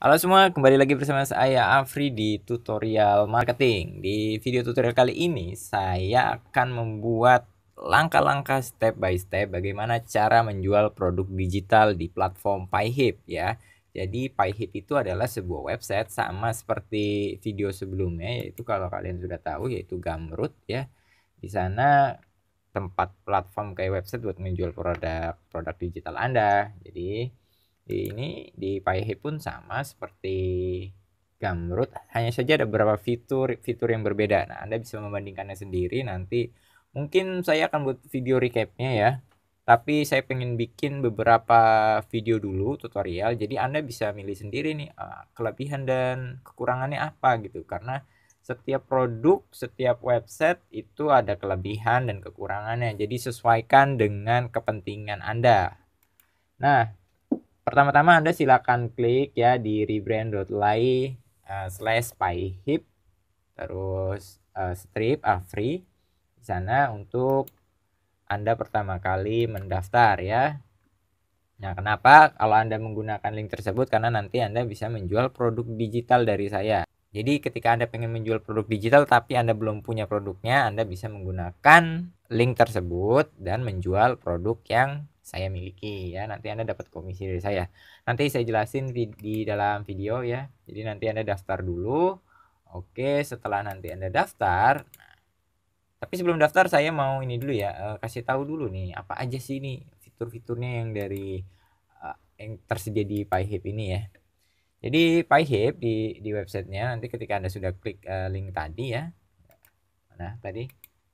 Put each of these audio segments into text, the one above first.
Halo semua, kembali lagi bersama saya Afri di tutorial marketing. Di video tutorial kali ini, saya akan membuat langkah-langkah step by step bagaimana cara menjual produk digital di platform Payhip ya. Jadi Payhip itu adalah sebuah website sama seperti video sebelumnya yaitu kalau kalian sudah tahu yaitu Gamrut ya. Di sana tempat platform kayak website buat menjual produk produk digital Anda. Jadi di ini di Paihe pun sama seperti Gamrut hanya saja ada beberapa fitur fitur yang berbeda. Nah, Anda bisa membandingkannya sendiri nanti. Mungkin saya akan buat video recapnya ya. Tapi saya pengen bikin beberapa video dulu tutorial. Jadi Anda bisa milih sendiri nih eh, kelebihan dan kekurangannya apa gitu. Karena setiap produk, setiap website itu ada kelebihan dan kekurangannya. Jadi sesuaikan dengan kepentingan Anda. Nah, Pertama-tama Anda silakan klik ya di rebrand.ly uh, slash pyhip terus uh, strip uh, free di sana untuk Anda pertama kali mendaftar ya. Nah, kenapa kalau Anda menggunakan link tersebut? Karena nanti Anda bisa menjual produk digital dari saya. Jadi ketika Anda pengen menjual produk digital tapi Anda belum punya produknya, Anda bisa menggunakan link tersebut dan menjual produk yang saya miliki ya nanti anda dapat komisi dari saya nanti saya jelasin di, dalam video ya jadi nanti anda daftar dulu oke setelah nanti anda daftar tapi sebelum daftar saya mau ini dulu ya eh, kasih tahu dulu nih apa aja sih ini fitur-fiturnya yang dari eh, yang tersedia di PyHip ini ya jadi PyHip di di websitenya nanti ketika anda sudah klik eh, link tadi ya nah tadi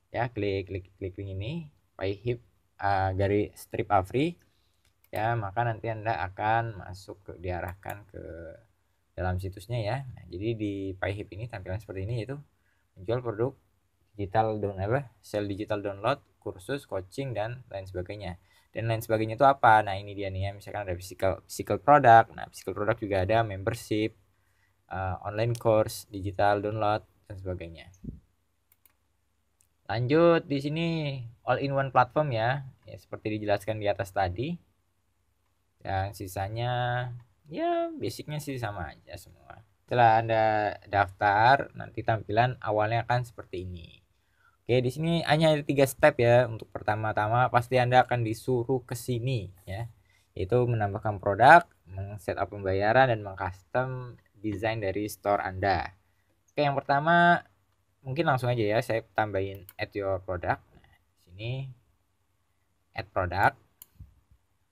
ya klik klik klik link ini PyHip uh, dari strip Afri ya maka nanti anda akan masuk ke diarahkan ke dalam situsnya ya nah, jadi di Payhip ini tampilan seperti ini yaitu menjual produk digital download, apa sel digital download kursus coaching dan lain sebagainya dan lain sebagainya itu apa nah ini dia nih ya misalkan ada physical physical product nah physical product juga ada membership uh, online course digital download dan sebagainya Lanjut di sini all in one platform ya. ya seperti dijelaskan di atas tadi. Dan sisanya ya basicnya sih sama aja semua. Setelah Anda daftar, nanti tampilan awalnya akan seperti ini. Oke, di sini hanya ada tiga step ya. Untuk pertama-tama pasti Anda akan disuruh ke sini ya. itu menambahkan produk, meng-setup pembayaran dan meng-custom desain dari store Anda. Oke, yang pertama mungkin langsung aja ya saya tambahin add your product nah, sini add product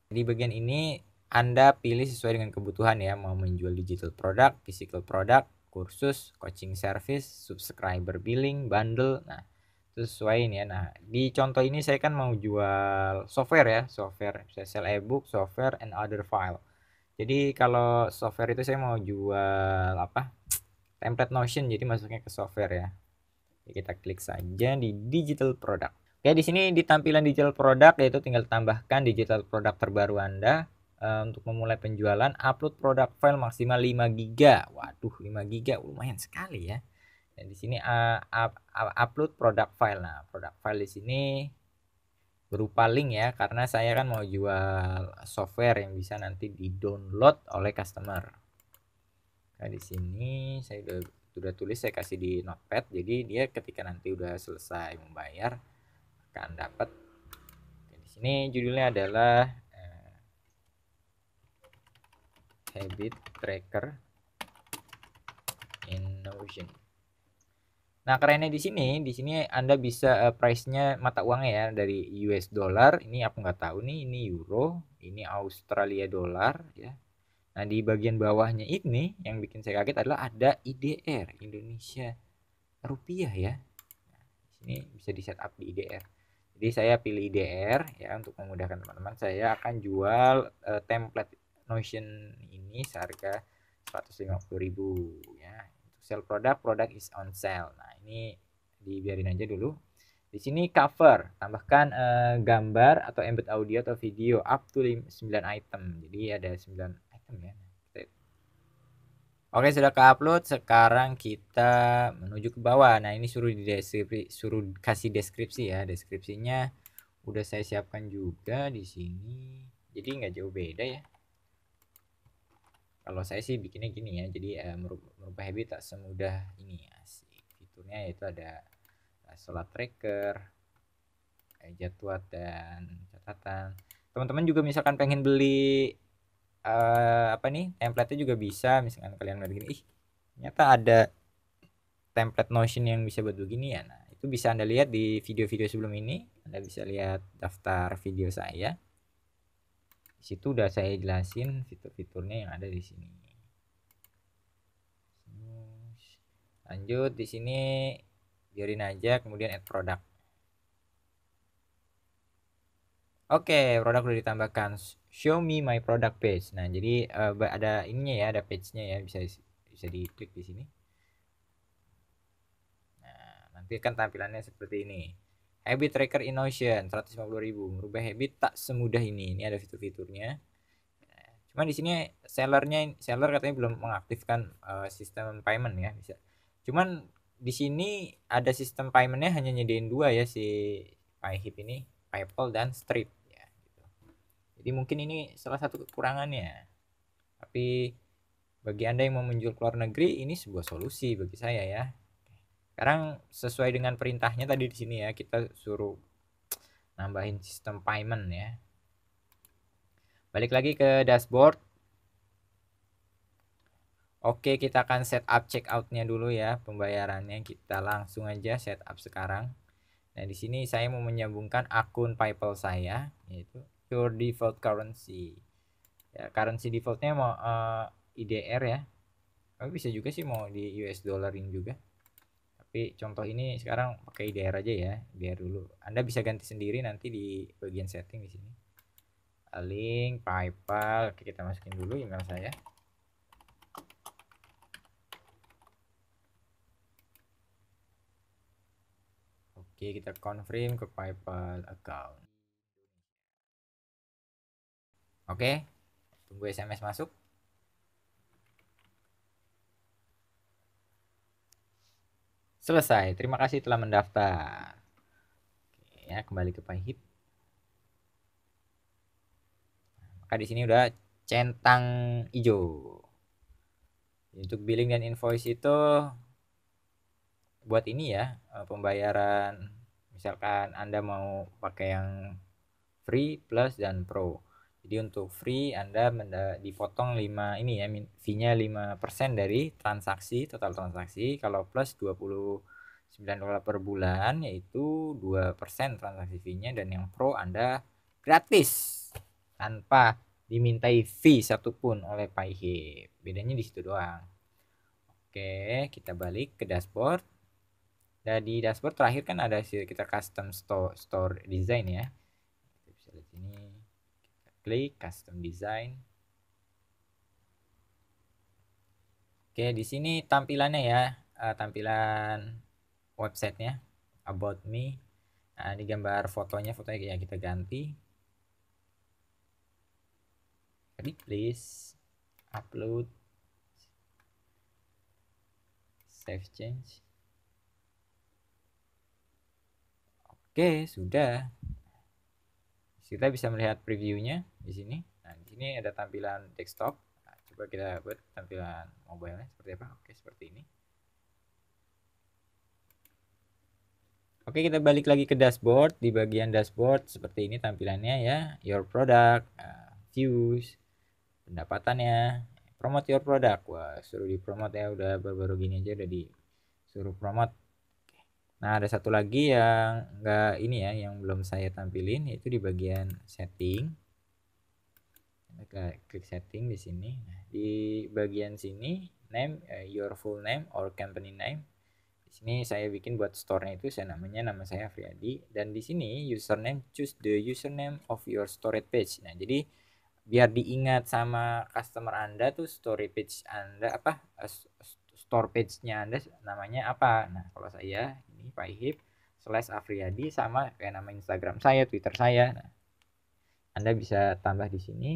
di bagian ini anda pilih sesuai dengan kebutuhan ya mau menjual digital product physical product kursus coaching service subscriber billing bundle nah sesuai ini ya nah di contoh ini saya kan mau jual software ya software saya sell ebook software and other file jadi kalau software itu saya mau jual apa template notion jadi masuknya ke software ya Ya, kita klik saja di digital product Oke, di sini di tampilan digital product yaitu tinggal tambahkan digital product terbaru Anda e, untuk memulai penjualan, upload product file maksimal 5 GB. Waduh, 5 GB lumayan sekali ya. Dan ya, di sini uh, up, upload product file. Nah, product file di sini berupa link ya karena saya kan mau jual software yang bisa nanti di-download oleh customer. Nah, di sini saya udah udah tulis saya kasih di notepad jadi dia ketika nanti udah selesai membayar akan dapat di sini judulnya adalah eh, habit tracker in Notion nah kerennya di sini di sini anda bisa uh, eh, price nya mata uangnya ya dari US dollar ini aku nggak tahu nih ini euro ini Australia dollar ya Nah, di bagian bawahnya ini yang bikin saya kaget adalah ada IDR Indonesia rupiah ya. Nah, di sini bisa di setup di IDR. Jadi saya pilih IDR ya untuk memudahkan teman-teman. Saya akan jual uh, template Notion ini seharga 150.000 ya. Untuk sell product, product is on sale. Nah, ini dibiarin aja dulu. Di sini cover, tambahkan uh, gambar atau embed audio atau video up to 9 item. Jadi ada 9 Ya. Oke sudah ke upload sekarang kita menuju ke bawah nah ini suruh di deskripsi suruh kasih deskripsi ya deskripsinya udah saya siapkan juga di sini jadi nggak jauh beda ya kalau saya sih bikinnya gini ya jadi uh, merubah habit tak semudah ini ya. fiturnya yaitu ada eh, salat tracker eh, jadwal dan catatan teman-teman juga misalkan pengen beli uh, apa nih template-nya juga bisa misalkan kalian lihat gini ih ternyata ada template Notion yang bisa buat begini ya nah itu bisa anda lihat di video-video sebelum ini anda bisa lihat daftar video saya di situ udah saya jelasin fitur-fiturnya yang ada di sini lanjut di sini biarin aja kemudian add product oke produk udah ditambahkan show me my product page. Nah, jadi uh, ada ininya ya, ada page-nya ya, bisa bisa diklik di sini. Nah, nanti kan tampilannya seperti ini. Habit tracker in Notion 150.000 merubah habit tak semudah ini. Ini ada fitur-fiturnya. cuman di sini sellernya seller katanya belum mengaktifkan uh, sistem payment ya, bisa. Cuman di sini ada sistem paymentnya hanya nyediain dua ya si PayHip ini, PayPal dan Stripe. Jadi mungkin ini salah satu kekurangannya. Tapi bagi Anda yang mau menjual ke luar negeri ini sebuah solusi bagi saya ya. Sekarang sesuai dengan perintahnya tadi di sini ya, kita suruh nambahin sistem payment ya. Balik lagi ke dashboard. Oke, kita akan setup checkoutnya dulu ya, pembayarannya kita langsung aja setup sekarang. Nah, di sini saya mau menyambungkan akun PayPal saya, yaitu your default currency ya currency defaultnya mau uh, eh, IDR ya tapi bisa juga sih mau di US dollarin juga tapi contoh ini sekarang pakai IDR aja ya biar dulu Anda bisa ganti sendiri nanti di bagian setting di sini link PayPal Oke, kita masukin dulu email saya Oke kita confirm ke PayPal account Oke, tunggu SMS masuk. Selesai. Terima kasih telah mendaftar. Oke, ya, kembali ke Pahit. Maka di sini udah centang hijau. Untuk billing dan invoice itu buat ini ya, eh, pembayaran misalkan Anda mau pakai yang free, plus dan pro. Jadi untuk free Anda dipotong 5 ini ya fee-nya 5% dari transaksi total transaksi kalau plus 29 dolar per bulan yaitu 2% transaksi fee-nya dan yang pro Anda gratis tanpa dimintai fee satupun oleh PayHip. Bedanya di situ doang. Oke, kita balik ke dashboard. Dan di dashboard terakhir kan ada kita custom store store design ya Klik custom design. Oke, di sini tampilannya ya, eh, tampilan websitenya about me. Nah, ini gambar fotonya, fotonya ya kita ganti. Klik please upload save change. Oke, sudah kita bisa melihat previewnya di sini nah di sini ada tampilan desktop nah, coba kita buat tampilan mobilenya seperti apa oke seperti ini Oke kita balik lagi ke dashboard di bagian dashboard seperti ini tampilannya ya your product uh, views pendapatannya promote your product wah suruh di promote ya udah baru-baru gini aja udah disuruh promote Nah, ada satu lagi yang enggak ini ya, yang belum saya tampilin yaitu di bagian setting. Kita klik setting di sini. Nah, di bagian sini name uh, your full name or company name. Di sini saya bikin buat store-nya itu saya namanya nama saya Friadi dan di sini username choose the username of your storage page. Nah, jadi biar diingat sama customer Anda tuh story page Anda apa eh, store page-nya Anda namanya apa. Nah, kalau saya ini Pak Ihip slash Afriyadi sama kayak nama Instagram saya, Twitter saya. Nah, anda bisa tambah di sini.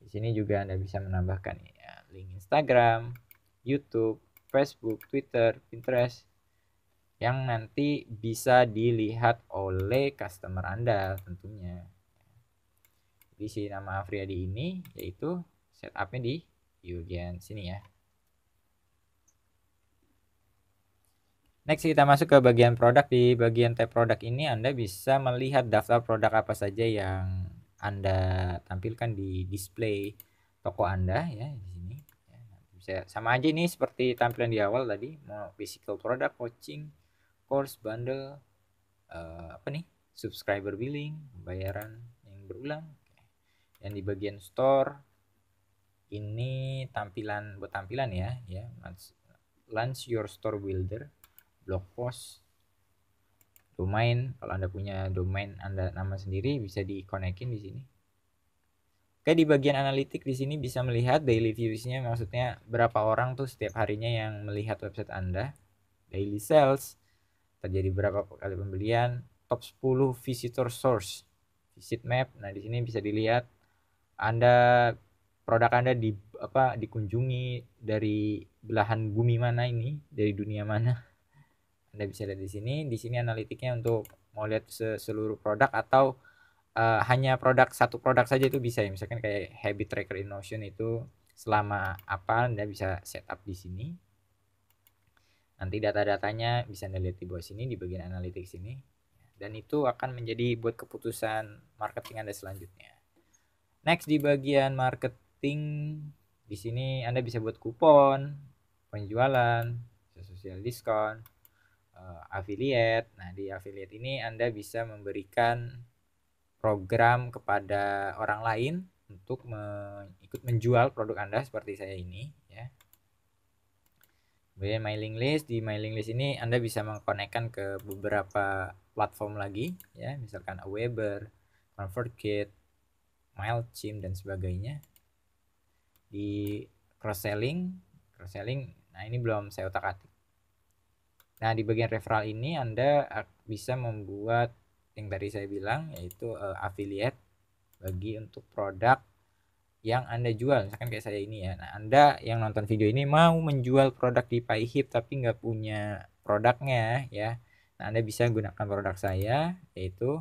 Di sini juga Anda bisa menambahkan ya, link Instagram, YouTube, Facebook, Twitter, Pinterest yang nanti bisa dilihat oleh customer Anda tentunya. Di sini nama Afriyadi ini yaitu setupnya di bagian sini ya. Next kita masuk ke bagian produk. Di bagian tab produk ini Anda bisa melihat daftar produk apa saja yang Anda tampilkan di display toko Anda ya di sini. Ya, bisa sama aja ini seperti tampilan di awal tadi, mau physical product, coaching, course, bundle, uh, apa nih? subscriber billing, bayaran yang berulang. Dan di bagian store ini tampilan buat tampilan ya, ya launch your store builder blog post domain kalau anda punya domain anda nama sendiri bisa dikonekin di sini Oke di bagian analitik di sini bisa melihat daily views-nya maksudnya berapa orang tuh setiap harinya yang melihat website Anda. Daily sales terjadi berapa kali pembelian, top 10 visitor source, visit map. Nah, di sini bisa dilihat Anda produk Anda di apa dikunjungi dari belahan bumi mana ini, dari dunia mana. Anda bisa lihat di sini. Di sini analitiknya untuk mau lihat seluruh produk atau uh, hanya produk satu produk saja itu bisa ya. Misalkan kayak habit tracker in Notion itu selama apa Anda bisa setup di sini. Nanti data-datanya bisa Anda lihat di bawah sini di bagian analitik sini. Dan itu akan menjadi buat keputusan marketing Anda selanjutnya. Next di bagian marketing di sini Anda bisa buat kupon, penjualan, sosial diskon, uh, affiliate. Nah, di affiliate ini Anda bisa memberikan program kepada orang lain untuk me ikut menjual produk Anda seperti saya ini ya. Kemudian mailing list, di mailing list ini Anda bisa mengkonekkan ke beberapa platform lagi ya, misalkan Aweber, ConvertKit, Mailchimp dan sebagainya. Di cross selling, cross selling. Nah, ini belum saya otak atik Nah, di bagian referral ini Anda eh, bisa membuat yang tadi saya bilang yaitu uh, affiliate bagi untuk produk yang Anda jual. Misalkan kayak saya ini ya. Nah, Anda yang nonton video ini mau menjual produk di PayHip tapi nggak punya produknya ya. Nah, Anda bisa gunakan produk saya yaitu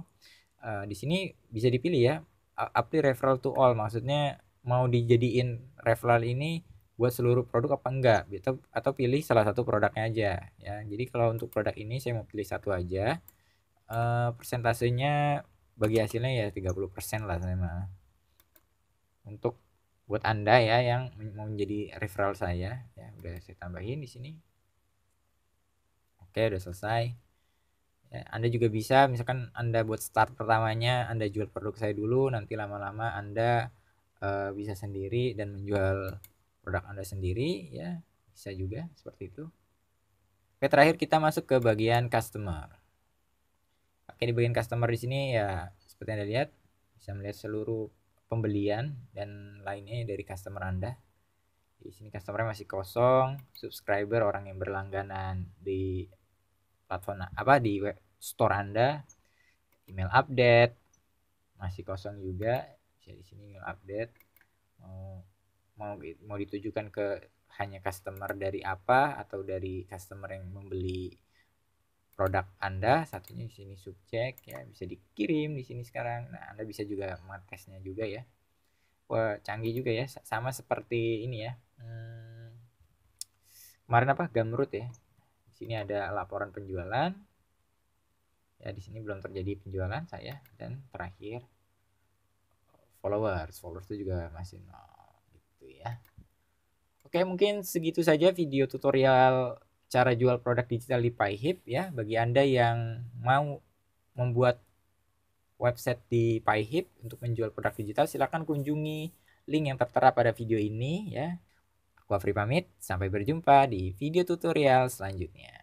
uh, di sini bisa dipilih ya apply referral to all maksudnya mau dijadiin referral ini buat seluruh produk apa enggak atau, gitu. atau pilih salah satu produknya aja ya jadi kalau untuk produk ini saya mau pilih satu aja e, persentasenya bagi hasilnya ya 30% lah sama untuk buat anda ya yang mau menjadi referral saya ya udah saya tambahin di sini oke udah selesai ya, anda juga bisa misalkan anda buat start pertamanya anda jual produk saya dulu nanti lama-lama anda e, bisa sendiri dan menjual produk Anda sendiri ya, bisa juga seperti itu. Oke, terakhir kita masuk ke bagian customer. Oke, di bagian customer di sini ya seperti Anda lihat bisa melihat seluruh pembelian dan lainnya dari customer Anda. Di sini customer masih kosong, subscriber orang yang berlangganan di platform apa di web store Anda, email update masih kosong juga. Bisa di sini email update mau mau mau ditujukan ke hanya customer dari apa atau dari customer yang membeli produk Anda satunya di sini subjek ya bisa dikirim di sini sekarang nah Anda bisa juga mengetesnya juga ya Wah, canggih juga ya sama seperti ini ya hmm, kemarin apa gamrut ya di sini ada laporan penjualan ya di sini belum terjadi penjualan saya dan terakhir followers followers itu juga masih nol ya. Oke, mungkin segitu saja video tutorial cara jual produk digital di Pihip ya. Bagi Anda yang mau membuat website di Pihip untuk menjual produk digital, silakan kunjungi link yang tertera pada video ini ya. Aku Afri pamit, sampai berjumpa di video tutorial selanjutnya.